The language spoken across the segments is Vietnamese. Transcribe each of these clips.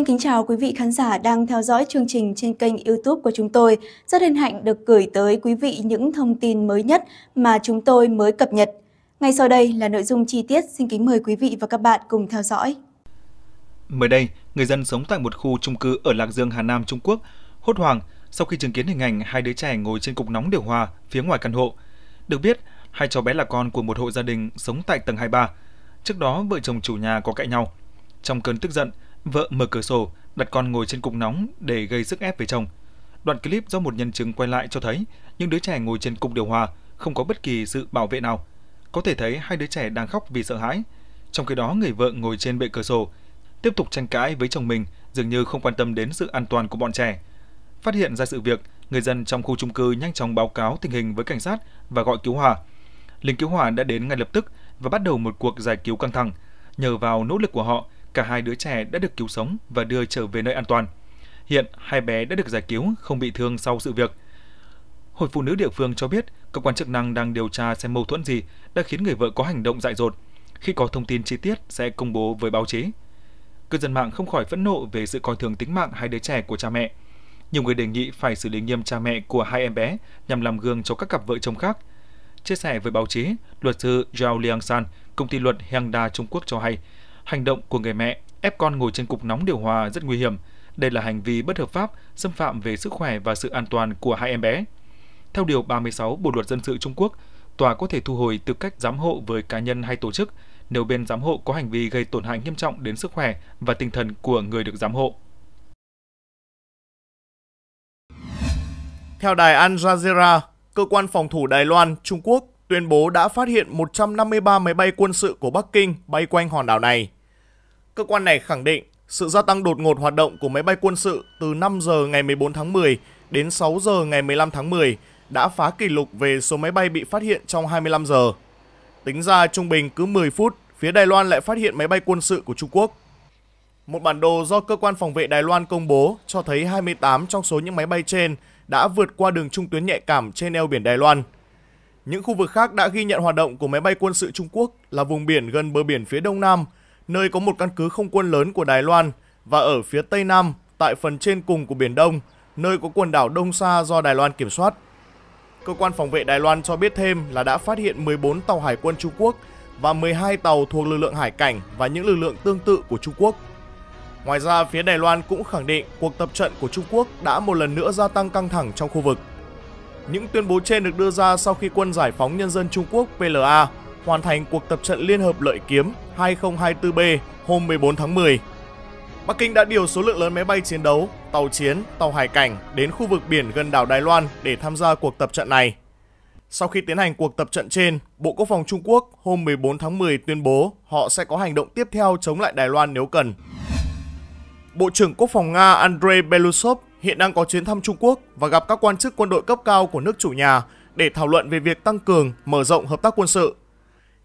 Xin kính chào quý vị khán giả đang theo dõi chương trình trên kênh YouTube của chúng tôi. Rất hân hạnh được gửi tới quý vị những thông tin mới nhất mà chúng tôi mới cập nhật. Ngay sau đây là nội dung chi tiết, xin kính mời quý vị và các bạn cùng theo dõi. Mới đây, người dân sống tại một khu chung cư ở Lạc Dương, Hà Nam, Trung Quốc hốt hoảng sau khi chứng kiến hình ảnh hai đứa trẻ ngồi trên cục nóng điều hòa phía ngoài căn hộ. Được biết, hai cháu bé là con của một hộ gia đình sống tại tầng 23. Trước đó, vợ chồng chủ nhà có cãi nhau. Trong cơn tức giận, Vợ mở cửa sổ, đặt con ngồi trên cục nóng để gây sức ép về chồng. Đoạn clip do một nhân chứng quay lại cho thấy những đứa trẻ ngồi trên cục điều hòa không có bất kỳ sự bảo vệ nào. Có thể thấy hai đứa trẻ đang khóc vì sợ hãi. Trong khi đó, người vợ ngồi trên bệ cửa sổ, tiếp tục tranh cãi với chồng mình, dường như không quan tâm đến sự an toàn của bọn trẻ. Phát hiện ra sự việc, người dân trong khu trung cư nhanh chóng báo cáo tình hình với cảnh sát và gọi cứu hỏa. Lính cứu hỏa đã đến ngay lập tức và bắt đầu một cuộc giải cứu căng thẳng. Nhờ vào nỗ lực của họ, cả hai đứa trẻ đã được cứu sống và đưa trở về nơi an toàn. Hiện hai bé đã được giải cứu, không bị thương sau sự việc. Hội phụ nữ địa phương cho biết cơ quan chức năng đang điều tra xem mâu thuẫn gì đã khiến người vợ có hành động dại dột. Khi có thông tin chi tiết sẽ công bố với báo chí. Cư dân mạng không khỏi phẫn nộ về sự coi thường tính mạng hai đứa trẻ của cha mẹ. Nhiều người đề nghị phải xử lý nghiêm cha mẹ của hai em bé nhằm làm gương cho các cặp vợ chồng khác. Chia sẻ với báo chí, luật sư Zhao Liang San, công ty luật Hyundai Trung Quốc cho hay Hành động của người mẹ ép con ngồi trên cục nóng điều hòa rất nguy hiểm. Đây là hành vi bất hợp pháp, xâm phạm về sức khỏe và sự an toàn của hai em bé. Theo Điều 36 Bộ Luật Dân sự Trung Quốc, tòa có thể thu hồi tư cách giám hộ với cá nhân hay tổ chức nếu bên giám hộ có hành vi gây tổn hại nghiêm trọng đến sức khỏe và tinh thần của người được giám hộ. Theo đài Al Jazeera, cơ quan phòng thủ Đài Loan, Trung Quốc tuyên bố đã phát hiện 153 máy bay quân sự của Bắc Kinh bay quanh hòn đảo này Cơ quan này khẳng định sự gia tăng đột ngột hoạt động của máy bay quân sự từ 5 giờ ngày 14 tháng 10 đến 6 giờ ngày 15 tháng 10 đã phá kỷ lục về số máy bay bị phát hiện trong 25 giờ. Tính ra trung bình cứ 10 phút, phía Đài Loan lại phát hiện máy bay quân sự của Trung Quốc. Một bản đồ do cơ quan phòng vệ Đài Loan công bố cho thấy 28 trong số những máy bay trên đã vượt qua đường trung tuyến nhạy cảm trên eo biển Đài Loan. Những khu vực khác đã ghi nhận hoạt động của máy bay quân sự Trung Quốc là vùng biển gần bờ biển phía đông nam – nơi có một căn cứ không quân lớn của Đài Loan, và ở phía tây nam, tại phần trên cùng của Biển Đông, nơi có quần đảo Đông Sa do Đài Loan kiểm soát. Cơ quan phòng vệ Đài Loan cho biết thêm là đã phát hiện 14 tàu hải quân Trung Quốc và 12 tàu thuộc lực lượng hải cảnh và những lực lượng tương tự của Trung Quốc. Ngoài ra, phía Đài Loan cũng khẳng định cuộc tập trận của Trung Quốc đã một lần nữa gia tăng căng thẳng trong khu vực. Những tuyên bố trên được đưa ra sau khi quân giải phóng nhân dân Trung Quốc PLA hoàn thành cuộc tập trận liên hợp lợi kiếm 2024B hôm 14 tháng 10. Bắc Kinh đã điều số lượng lớn máy bay chiến đấu, tàu chiến, tàu hải cảnh đến khu vực biển gần đảo Đài Loan để tham gia cuộc tập trận này. Sau khi tiến hành cuộc tập trận trên, Bộ Quốc phòng Trung Quốc hôm 14 tháng 10 tuyên bố họ sẽ có hành động tiếp theo chống lại Đài Loan nếu cần. Bộ trưởng Quốc phòng Nga Andrei Belousov hiện đang có chuyến thăm Trung Quốc và gặp các quan chức quân đội cấp cao của nước chủ nhà để thảo luận về việc tăng cường, mở rộng hợp tác quân sự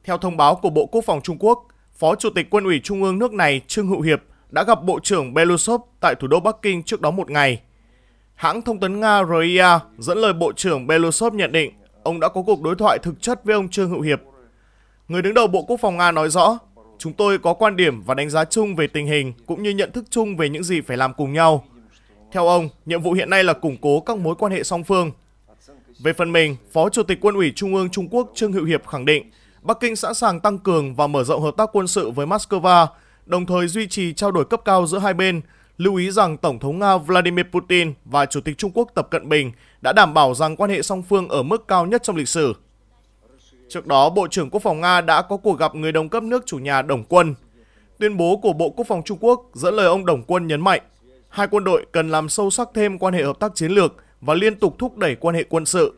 theo thông báo của Bộ Quốc phòng Trung Quốc, Phó Chủ tịch Quân ủy Trung ương nước này Trương Hữu Hiệp đã gặp Bộ trưởng Belousov tại thủ đô Bắc Kinh trước đó một ngày. Hãng thông tấn Nga RIA dẫn lời Bộ trưởng Belousov nhận định ông đã có cuộc đối thoại thực chất với ông Trương Hữu Hiệp. Người đứng đầu Bộ Quốc phòng Nga nói rõ, chúng tôi có quan điểm và đánh giá chung về tình hình cũng như nhận thức chung về những gì phải làm cùng nhau. Theo ông, nhiệm vụ hiện nay là củng cố các mối quan hệ song phương. Về phần mình, Phó Chủ tịch Quân ủy Trung ương Trung Quốc Trương Hữu Hiệp khẳng định Bắc Kinh sẵn sàng tăng cường và mở rộng hợp tác quân sự với Moscow, đồng thời duy trì trao đổi cấp cao giữa hai bên. Lưu ý rằng Tổng thống Nga Vladimir Putin và Chủ tịch Trung Quốc Tập Cận Bình đã đảm bảo rằng quan hệ song phương ở mức cao nhất trong lịch sử. Trước đó, Bộ trưởng Quốc phòng Nga đã có cuộc gặp người đồng cấp nước chủ nhà Đồng Quân. Tuyên bố của Bộ Quốc phòng Trung Quốc dẫn lời ông Đồng Quân nhấn mạnh, hai quân đội cần làm sâu sắc thêm quan hệ hợp tác chiến lược và liên tục thúc đẩy quan hệ quân sự.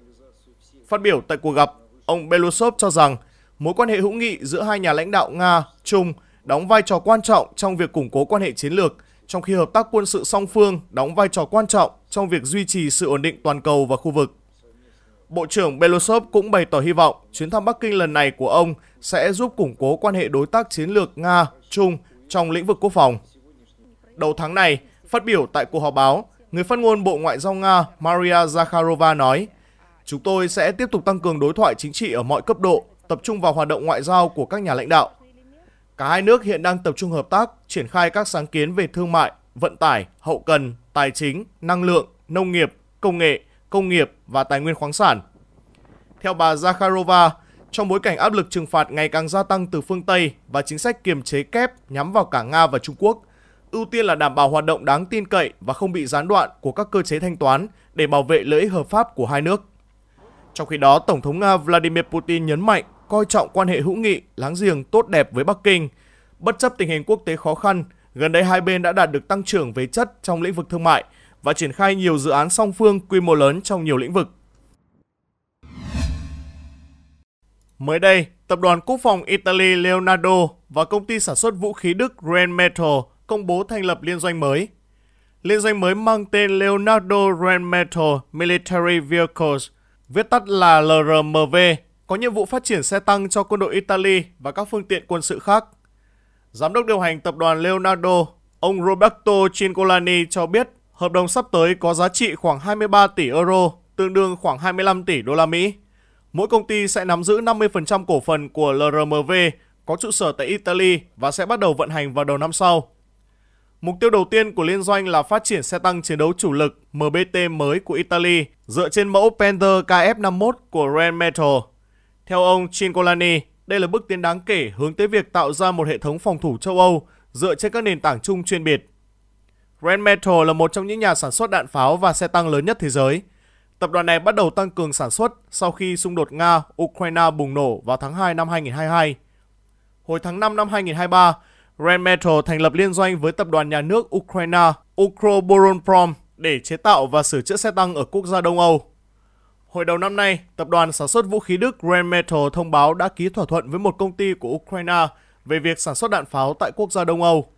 Phát biểu tại cuộc gặp, ông Belousov cho rằng mối quan hệ hữu nghị giữa hai nhà lãnh đạo Nga, Trung đóng vai trò quan trọng trong việc củng cố quan hệ chiến lược, trong khi hợp tác quân sự song phương đóng vai trò quan trọng trong việc duy trì sự ổn định toàn cầu và khu vực. Bộ trưởng Belosov cũng bày tỏ hy vọng chuyến thăm Bắc Kinh lần này của ông sẽ giúp củng cố quan hệ đối tác chiến lược Nga-Trung trong lĩnh vực quốc phòng. Đầu tháng này, phát biểu tại cuộc họp báo, người phát ngôn Bộ Ngoại giao Nga Maria Zakharova nói, Chúng tôi sẽ tiếp tục tăng cường đối thoại chính trị ở mọi cấp độ tập trung vào hoạt động ngoại giao của các nhà lãnh đạo. Cả hai nước hiện đang tập trung hợp tác, triển khai các sáng kiến về thương mại, vận tải, hậu cần, tài chính, năng lượng, nông nghiệp, công nghệ, công nghiệp và tài nguyên khoáng sản. Theo bà Zakharova, trong bối cảnh áp lực trừng phạt ngày càng gia tăng từ phương Tây và chính sách kiềm chế kép nhắm vào cả Nga và Trung Quốc, ưu tiên là đảm bảo hoạt động đáng tin cậy và không bị gián đoạn của các cơ chế thanh toán để bảo vệ lợi ích hợp pháp của hai nước. Trong khi đó, Tổng thống Nga Vladimir Putin nhấn mạnh coi trọng quan hệ hữu nghị, láng giềng tốt đẹp với Bắc Kinh. Bất chấp tình hình quốc tế khó khăn, gần đây hai bên đã đạt được tăng trưởng về chất trong lĩnh vực thương mại và triển khai nhiều dự án song phương quy mô lớn trong nhiều lĩnh vực. Mới đây, Tập đoàn Quốc phòng Italy Leonardo và công ty sản xuất vũ khí Đức Rheinmetall công bố thành lập liên doanh mới. Liên doanh mới mang tên Leonardo Rheinmetall Military Vehicles, viết tắt là LRMV, có nhiệm vụ phát triển xe tăng cho quân đội Italy và các phương tiện quân sự khác. Giám đốc điều hành tập đoàn Leonardo, ông Roberto Cincolani cho biết hợp đồng sắp tới có giá trị khoảng 23 tỷ euro, tương đương khoảng 25 tỷ đô la Mỹ. Mỗi công ty sẽ nắm giữ 50% cổ phần của LRMV có trụ sở tại Italy và sẽ bắt đầu vận hành vào đầu năm sau. Mục tiêu đầu tiên của liên doanh là phát triển xe tăng chiến đấu chủ lực MBT mới của Italy dựa trên mẫu Panther KF-51 của Rheinmetall. Theo ông Cingolani, đây là bước tiến đáng kể hướng tới việc tạo ra một hệ thống phòng thủ châu Âu dựa trên các nền tảng chung chuyên biệt. Rheinmetall là một trong những nhà sản xuất đạn pháo và xe tăng lớn nhất thế giới. Tập đoàn này bắt đầu tăng cường sản xuất sau khi xung đột Nga-Ukraine bùng nổ vào tháng 2 năm 2022. Hồi tháng 5 năm 2023, Rheinmetall thành lập liên doanh với tập đoàn nhà nước Ukraine Ukroboronprom để chế tạo và sửa chữa xe tăng ở quốc gia Đông Âu. Hồi đầu năm nay, tập đoàn sản xuất vũ khí Đức Rheinmetall thông báo đã ký thỏa thuận với một công ty của Ukraine về việc sản xuất đạn pháo tại quốc gia Đông Âu.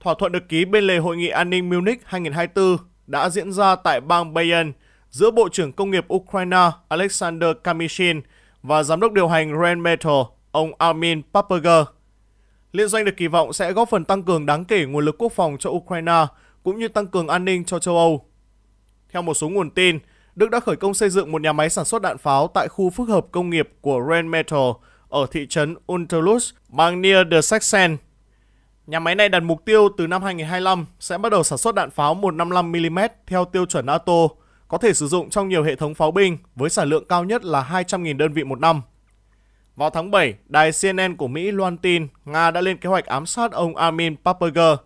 Thỏa thuận được ký bên lề Hội nghị An ninh Munich 2024 đã diễn ra tại bang Bayern giữa Bộ trưởng Công nghiệp Ukraine Alexander Kamishin và Giám đốc điều hành Rheinmetall ông Armin Papperger. Liên doanh được kỳ vọng sẽ góp phần tăng cường đáng kể nguồn lực quốc phòng cho Ukraine cũng như tăng cường an ninh cho châu Âu. Theo một số nguồn tin, Đức đã khởi công xây dựng một nhà máy sản xuất đạn pháo tại khu phức hợp công nghiệp của Rheinmetall ở thị trấn Unterluz, bang Nieder de Sachsen. Nhà máy này đặt mục tiêu từ năm 2025 sẽ bắt đầu sản xuất đạn pháo 155mm theo tiêu chuẩn NATO, có thể sử dụng trong nhiều hệ thống pháo binh với sản lượng cao nhất là 200.000 đơn vị một năm. Vào tháng 7, đài CNN của Mỹ loan tin Nga đã lên kế hoạch ám sát ông Armin Papperger.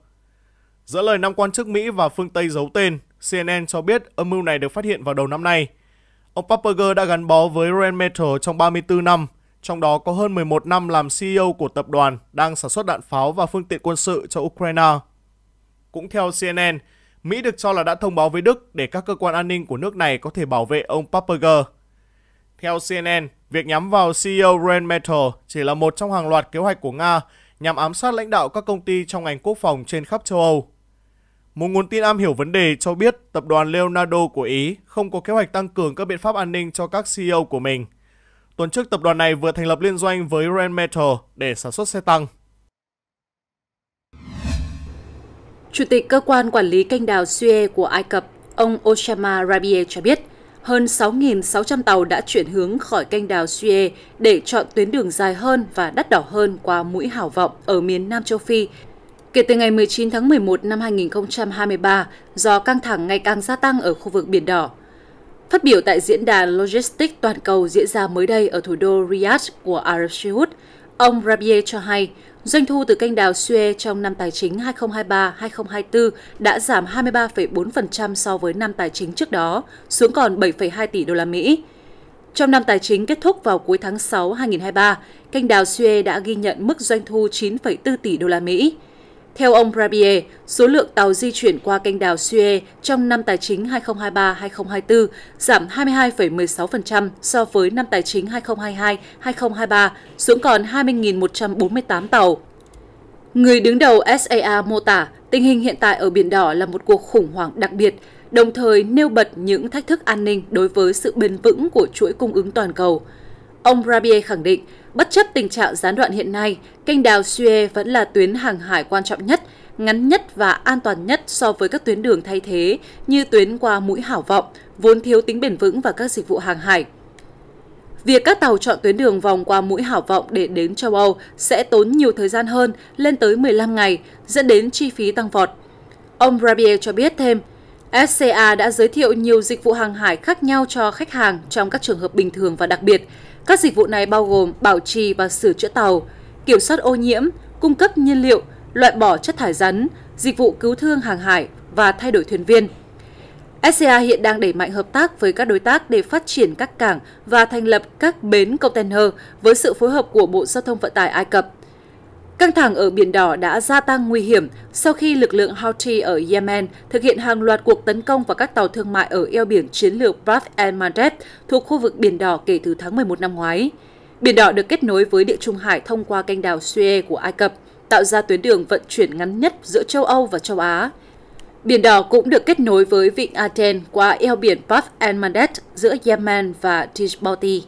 Giữa lời năm quan chức Mỹ và phương Tây giấu tên, CNN cho biết âm mưu này được phát hiện vào đầu năm nay. Ông Papperger đã gắn bó với Rheinmetall trong 34 năm, trong đó có hơn 11 năm làm CEO của tập đoàn đang sản xuất đạn pháo và phương tiện quân sự cho Ukraine. Cũng theo CNN, Mỹ được cho là đã thông báo với Đức để các cơ quan an ninh của nước này có thể bảo vệ ông Papperger. Theo CNN, việc nhắm vào CEO Rheinmetall chỉ là một trong hàng loạt kế hoạch của Nga nhằm ám sát lãnh đạo các công ty trong ngành quốc phòng trên khắp châu Âu. Một nguồn tin am hiểu vấn đề cho biết tập đoàn Leonardo của Ý không có kế hoạch tăng cường các biện pháp an ninh cho các CEO của mình. Tuần trước, tập đoàn này vừa thành lập liên doanh với Rheinmetall để sản xuất xe tăng. Chủ tịch cơ quan quản lý kênh đào Suez của Ai Cập, ông Oshama Rabie cho biết, hơn 6.600 tàu đã chuyển hướng khỏi kênh đào Suez để chọn tuyến đường dài hơn và đắt đỏ hơn qua mũi hảo vọng ở miền Nam Châu Phi Kể từ ngày 19 tháng 11 năm 2023, do căng thẳng ngày càng gia tăng ở khu vực Biển Đỏ. Phát biểu tại diễn đàn Logistics Toàn cầu diễn ra mới đây ở thủ đô Riyadh của Ả Rập Xê Út, ông Rabier cho hay doanh thu từ kênh đào Suez trong năm tài chính 2023-2024 đã giảm 23,4% so với năm tài chính trước đó, xuống còn 7,2 tỷ đô la Mỹ. Trong năm tài chính kết thúc vào cuối tháng 6 2023, kênh đào Suez đã ghi nhận mức doanh thu 9,4 tỷ đô la Mỹ. Theo ông Rabier, số lượng tàu di chuyển qua kênh đào Suez trong năm tài chính 2023-2024 giảm 22,16% so với năm tài chính 2022-2023 xuống còn 20.148 tàu. Người đứng đầu SAA mô tả tình hình hiện tại ở Biển Đỏ là một cuộc khủng hoảng đặc biệt, đồng thời nêu bật những thách thức an ninh đối với sự bền vững của chuỗi cung ứng toàn cầu – Ông Rabier khẳng định, bất chấp tình trạng gián đoạn hiện nay, kênh đào Suez vẫn là tuyến hàng hải quan trọng nhất, ngắn nhất và an toàn nhất so với các tuyến đường thay thế như tuyến qua mũi Hảo Vọng, vốn thiếu tính bền vững và các dịch vụ hàng hải. Việc các tàu chọn tuyến đường vòng qua mũi Hảo Vọng để đến châu Âu sẽ tốn nhiều thời gian hơn, lên tới 15 ngày, dẫn đến chi phí tăng vọt. Ông Rabier cho biết thêm, SCA đã giới thiệu nhiều dịch vụ hàng hải khác nhau cho khách hàng trong các trường hợp bình thường và đặc biệt, các dịch vụ này bao gồm bảo trì và sửa chữa tàu, kiểm soát ô nhiễm, cung cấp nhiên liệu, loại bỏ chất thải rắn, dịch vụ cứu thương hàng hải và thay đổi thuyền viên. SCA e hiện đang đẩy mạnh hợp tác với các đối tác để phát triển các cảng và thành lập các bến container với sự phối hợp của Bộ Giao thông Vận tải Ai Cập. Căng thẳng ở Biển Đỏ đã gia tăng nguy hiểm sau khi lực lượng Houthi ở Yemen thực hiện hàng loạt cuộc tấn công vào các tàu thương mại ở eo biển chiến lược Bab el Mandeb thuộc khu vực Biển Đỏ kể từ tháng 11 năm ngoái. Biển Đỏ được kết nối với Địa Trung Hải thông qua kênh đào Suez của Ai Cập, tạo ra tuyến đường vận chuyển ngắn nhất giữa châu Âu và châu Á. Biển Đỏ cũng được kết nối với vịnh Aden qua eo biển Bab el Mandeb giữa Yemen và Djibouti.